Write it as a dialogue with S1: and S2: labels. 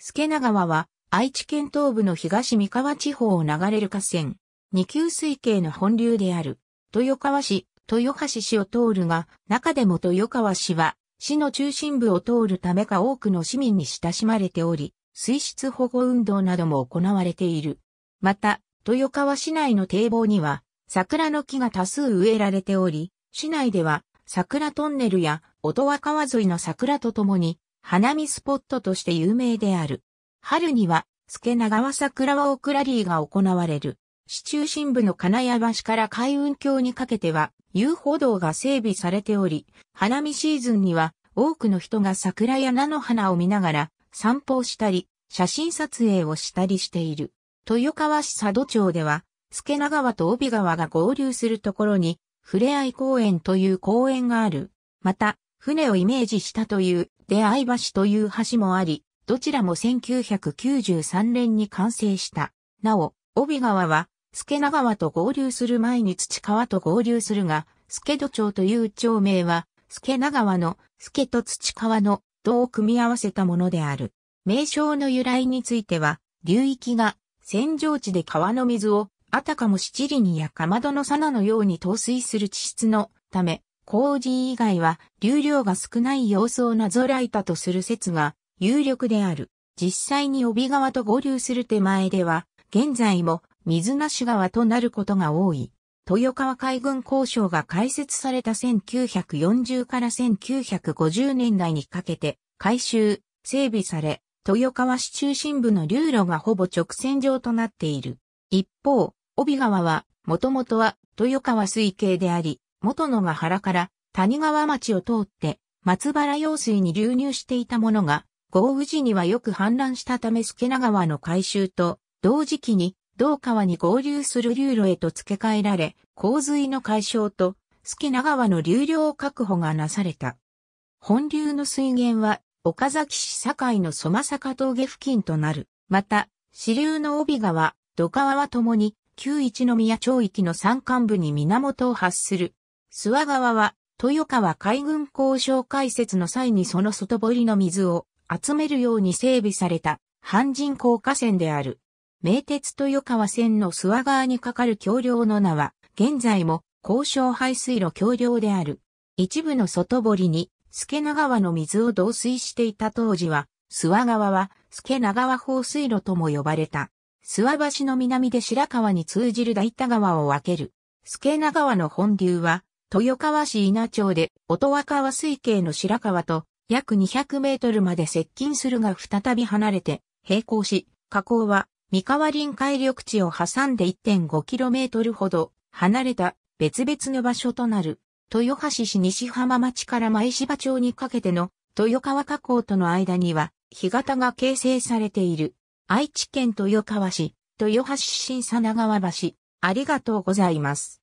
S1: 助長川は愛知県東部の東三河地方を流れる河川、二級水系の本流である、豊川市、豊橋市を通るが、中でも豊川市は、市の中心部を通るためか多くの市民に親しまれており、水質保護運動なども行われている。また、豊川市内の堤防には、桜の木が多数植えられており、市内では、桜トンネルや、音羽川沿いの桜とともに、花見スポットとして有名である。春には、助長川桜和オクラリーが行われる。市中心部の金谷橋から海運橋にかけては、遊歩道が整備されており、花見シーズンには多くの人が桜や菜の花を見ながら散歩をしたり、写真撮影をしたりしている。豊川市佐渡町では、助長川と帯川が合流するところに、ふれあい公園という公園がある。また、船をイメージしたという出会い橋という橋もあり、どちらも1993年に完成した。なお、帯川は、助名川と合流する前に土川と合流するが、助戸町という町名は、助名川の助と土川の土を組み合わせたものである。名称の由来については、流域が扇状地で川の水をあたかも七里にやかまどの砂のように透水する地質のため、工事以外は流量が少ない様子をなぞらえたとする説が有力である。実際に帯川と合流する手前では、現在も水無川となることが多い。豊川海軍交渉が開設された1940から1950年代にかけて改修、整備され、豊川市中心部の流路がほぼ直線上となっている。一方、帯川は、もともとは豊川水系であり、元野が原から谷川町を通って松原用水に流入していたものが、豪雨時にはよく氾濫したため助名川の改修と、同時期に同川に合流する流路へと付け替えられ、洪水の解消と、助名川の流量確保がなされた。本流の水源は、岡崎市境の蘇坂峠付近となる。また、支流の帯川、土川はともに、旧一宮町域の山間部に源を発する。諏訪川は、豊川海軍交渉開設の際にその外堀の水を集めるように整備された半人工河川である。名鉄豊川線の諏訪川に架かる橋梁の名は、現在も交渉排水路橋梁である。一部の外堀に、助長川の水を導水していた当時は、諏訪川は、助長川放水路とも呼ばれた。諏訪橋の南で白川に通じる大田川を分ける。助長川の本流は、豊川市稲町で、音羽川水系の白川と、約200メートルまで接近するが再び離れて、並行し、河口は、三河臨海緑地を挟んで 1.5km ほど、離れた別々の場所となる、豊橋市西浜町から前芝町にかけての、豊川河口との間には、干潟が形成されている。愛知県豊川市、豊橋市新佐長川橋、ありがとうございます。